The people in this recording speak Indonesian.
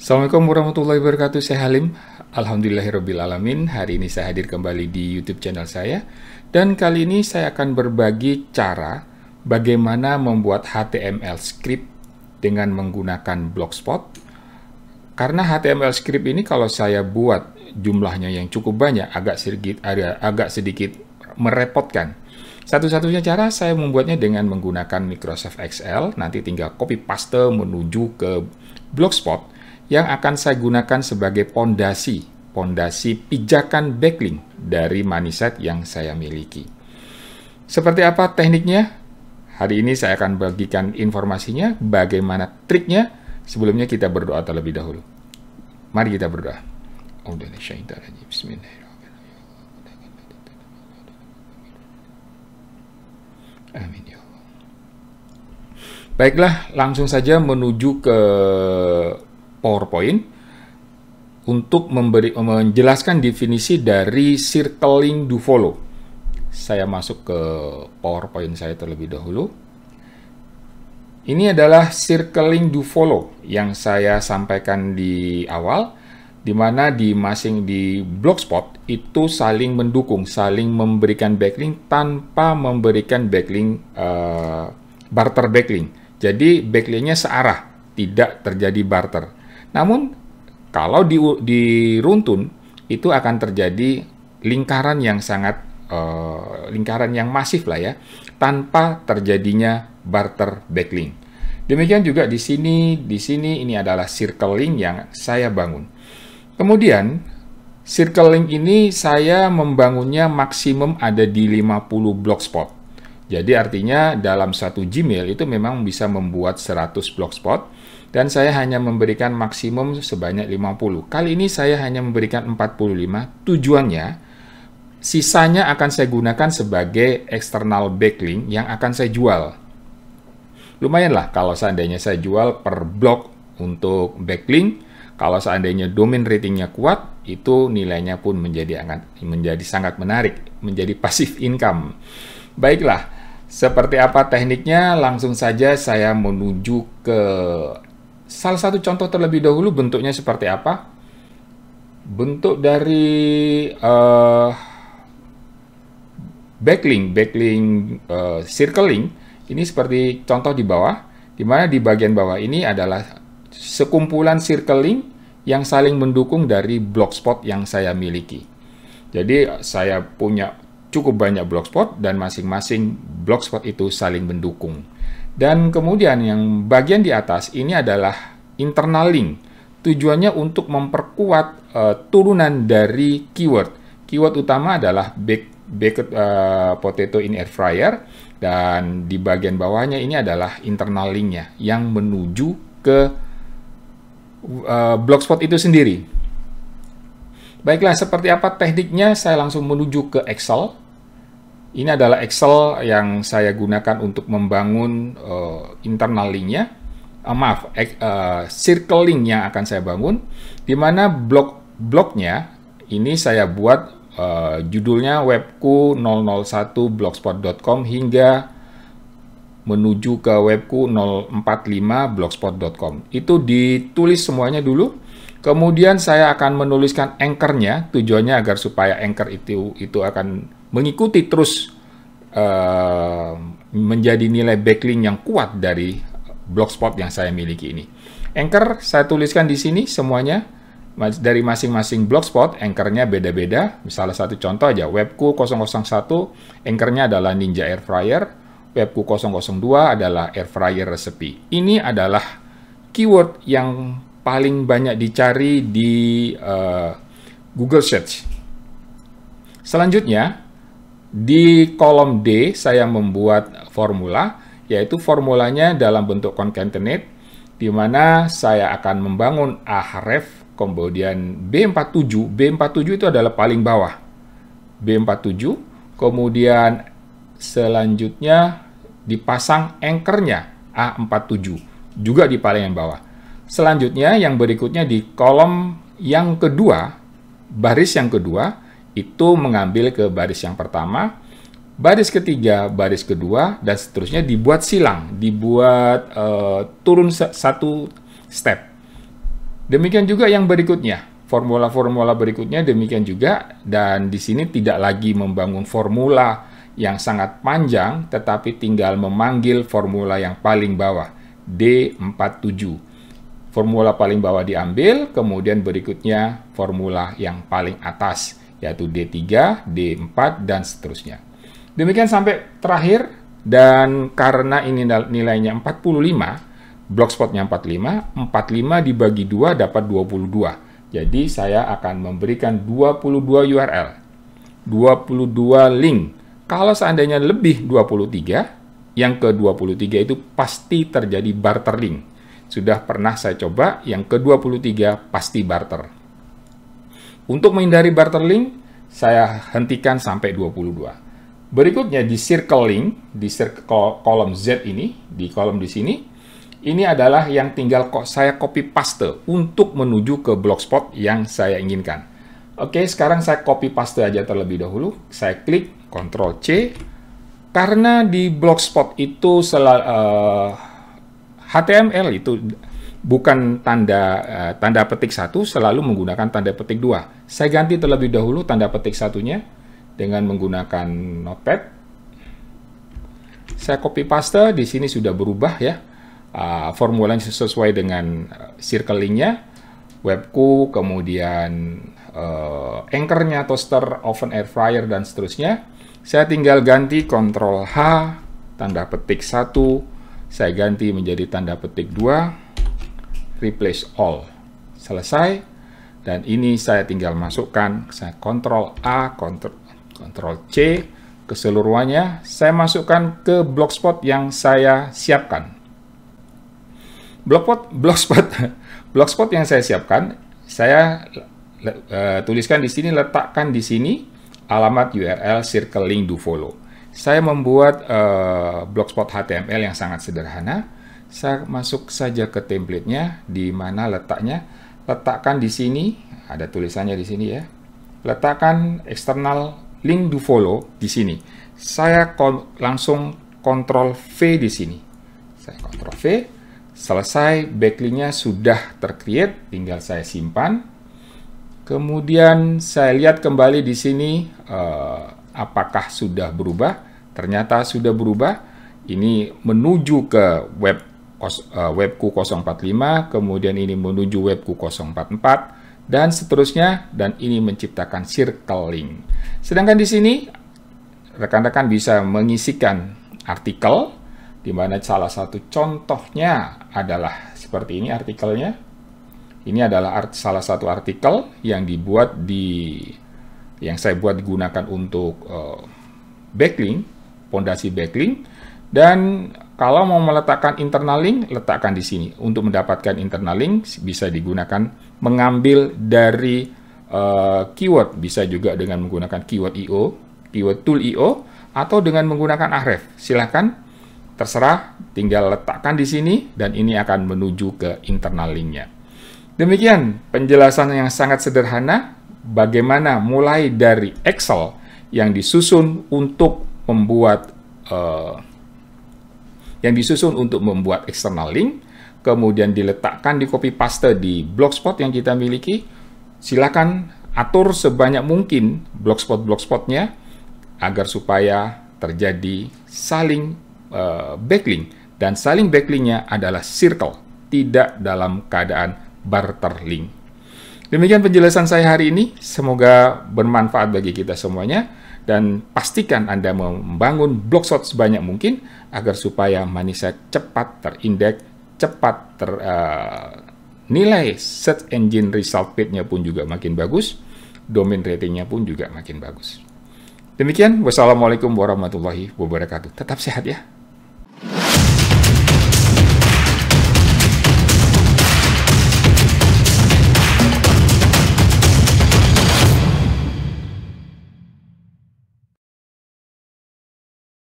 Assalamualaikum warahmatullahi wabarakatuh, saya Halim. Alhamdulillahirrabbilalamin, hari ini saya hadir kembali di YouTube channel saya. Dan kali ini saya akan berbagi cara bagaimana membuat HTML script dengan menggunakan Blogspot. Karena HTML script ini kalau saya buat jumlahnya yang cukup banyak, agak sedikit, agak sedikit merepotkan. Satu-satunya cara saya membuatnya dengan menggunakan Microsoft Excel, nanti tinggal copy paste menuju ke Blogspot yang akan saya gunakan sebagai pondasi, pondasi pijakan backlink dari manisat yang saya miliki. Seperti apa tekniknya? Hari ini saya akan bagikan informasinya, bagaimana triknya. Sebelumnya kita berdoa terlebih dahulu. Mari kita berdoa. Amin ya Baiklah, langsung saja menuju ke PowerPoint untuk memberi, menjelaskan definisi dari circling follow. Saya masuk ke PowerPoint saya terlebih dahulu. Ini adalah circling follow yang saya sampaikan di awal di mana di masing di blogspot itu saling mendukung, saling memberikan backlink tanpa memberikan backlink uh, barter backlink. Jadi backlinknya searah, tidak terjadi barter. Namun kalau di, diruntun itu akan terjadi lingkaran yang sangat eh, lingkaran yang masif lah ya, tanpa terjadinya barter backlink. Demikian juga di sini, di sini ini adalah circle link yang saya bangun. Kemudian circle link ini saya membangunnya maksimum ada di 50 blogspot spot. Jadi artinya dalam satu Gmail itu memang bisa membuat 100 blogspot dan saya hanya memberikan maksimum sebanyak 50. Kali ini saya hanya memberikan 45. Tujuannya sisanya akan saya gunakan sebagai external backlink yang akan saya jual. Lumayanlah kalau seandainya saya jual per blok untuk backlink, kalau seandainya domain ratingnya kuat, itu nilainya pun menjadi sangat, menjadi sangat menarik, menjadi pasif income. Baiklah, seperti apa tekniknya? Langsung saja saya menuju ke Salah satu contoh terlebih dahulu bentuknya seperti apa? Bentuk dari uh, eh, backlink, backlink uh, eh, circle link ini seperti contoh di bawah, di mana di bagian bawah ini adalah sekumpulan circle link yang saling mendukung dari blogspot yang saya miliki. Jadi saya punya cukup banyak blogspot dan masing-masing blogspot itu saling mendukung. Dan kemudian yang bagian di atas ini adalah internal link. Tujuannya untuk memperkuat uh, turunan dari keyword. Keyword utama adalah baked uh, potato in air fryer dan di bagian bawahnya ini adalah internal linknya yang menuju ke uh, eh, blogspot itu sendiri. Baiklah, seperti apa tekniknya? Saya langsung menuju ke Excel ini adalah Excel yang saya gunakan untuk membangun uh, internal linknya. Uh, maaf, uh, circle link yang akan saya bangun, di mana blok-bloknya ini saya buat uh, judulnya webku 001 blogspot.com hingga menuju ke webku 045 blogspot.com. Itu ditulis semuanya dulu Kemudian saya akan menuliskan anchornya, tujuannya agar supaya anchor itu itu akan mengikuti terus uh, menjadi nilai backlink yang kuat dari blogspot yang saya miliki ini. Anchor saya tuliskan di sini semuanya dari masing-masing blogspot anchornya beda-beda. Misalnya satu contoh aja webku 001 anchornya adalah Ninja Air Fryer, webku 002 adalah air fryer recipe. Ini adalah keyword yang paling banyak dicari di uh, Google Search. Selanjutnya, di kolom D saya membuat formula, yaitu formulanya dalam bentuk concatenate, di mana saya akan membangun AREF, kemudian B47. B47 itu adalah paling bawah. B47, kemudian selanjutnya dipasang anchornya A47, juga di paling yang bawah selanjutnya yang berikutnya di kolom yang kedua, baris yang kedua, itu mengambil ke baris yang pertama, baris ketiga, baris kedua, dan seterusnya dibuat silang, dibuat uh, turun satu step. Demikian juga yang berikutnya, formula-formula berikutnya demikian juga, dan di sini tidak lagi membangun formula yang sangat panjang, tetapi tinggal memanggil formula yang paling bawah, D47 formula paling bawah diambil, kemudian berikutnya formula yang paling atas, yaitu D3, D4, dan seterusnya. Demikian sampai terakhir, dan karena ini nilainya 45, blogspotnya 45, 45 dibagi 2 dapat 22. Jadi saya akan memberikan 22 URL, 22 link. Kalau seandainya lebih 23, yang ke-23 itu pasti terjadi barter link sudah pernah saya coba. Yang ke-23, pasti barter. Untuk menghindari barter link, saya hentikan sampai 22. Berikutnya di circle link, di circle kolom Z ini, di kolom di sini, ini adalah yang tinggal kok saya copy paste untuk menuju ke blogspot yang saya inginkan. Oke, sekarang saya copy paste aja terlebih dahulu. Saya klik Ctrl C. Karena di blogspot itu selalu uh, eh, HTML itu bukan tanda uh, tanda petik satu selalu menggunakan tanda petik dua. Saya ganti terlebih dahulu tanda petik satunya dengan menggunakan notepad. Saya copy paste di sini sudah berubah ya. Uh, formulanya sesuai dengan eh, circlingnya, webku, kemudian uh, anchornya, toaster, oven, air fryer dan seterusnya. Saya tinggal ganti Ctrl H, tanda petik satu saya ganti menjadi tanda petik 2, replace all. Selesai. Dan ini saya tinggal masukkan, saya kontrol A, kontrol, C, keseluruhannya saya masukkan ke blogspot yang saya siapkan. Blogspot, blogspot, blogspot yang saya siapkan, saya uh, tuliskan di sini, letakkan di sini alamat URL circle link do follow. Saya membuat uh, blogspot HTML yang sangat sederhana. Saya masuk saja ke template-nya, di mana letaknya. Letakkan di sini, ada tulisannya di sini ya. Letakkan external link do follow di sini. Saya langsung kontrol V di sini. Saya kontrol V, selesai backlinknya sudah tercreate, tinggal saya simpan. Kemudian saya lihat kembali di sini uh, apakah sudah berubah? Ternyata sudah berubah. Ini menuju ke web eh, webku 045, kemudian ini menuju webku 044 dan seterusnya dan ini menciptakan circle link. Sedangkan di sini rekan-rekan bisa mengisikan artikel di mana salah satu contohnya adalah seperti ini artikelnya. Ini adalah art, salah satu artikel yang dibuat di yang saya buat digunakan untuk uh, backlink, pondasi backlink, dan kalau mau meletakkan internal link, letakkan di sini. Untuk mendapatkan internal link bisa digunakan mengambil dari uh, keyword, bisa juga dengan menggunakan keyword IO, keyword tool IO, atau dengan menggunakan ahref. Silahkan, terserah, tinggal letakkan di sini, dan ini akan menuju ke internal linknya. Demikian penjelasan yang sangat sederhana bagaimana mulai dari Excel yang disusun untuk membuat uh, yang disusun untuk membuat external link, kemudian diletakkan di copy paste di blogspot yang kita miliki. Silakan atur sebanyak mungkin blogspot-blogspotnya agar supaya terjadi saling uh, backlink dan saling backlinknya adalah circle, tidak dalam keadaan barter link. Demikian penjelasan saya hari ini. Semoga bermanfaat bagi kita semuanya dan pastikan Anda membangun blog shot sebanyak mungkin agar supaya manisnya cepat terindeks, cepat ternilai eh, uh, search engine result page-nya pun juga makin bagus, domain ratingnya pun juga makin bagus. Demikian, wassalamualaikum warahmatullahi wabarakatuh. Tetap sehat ya.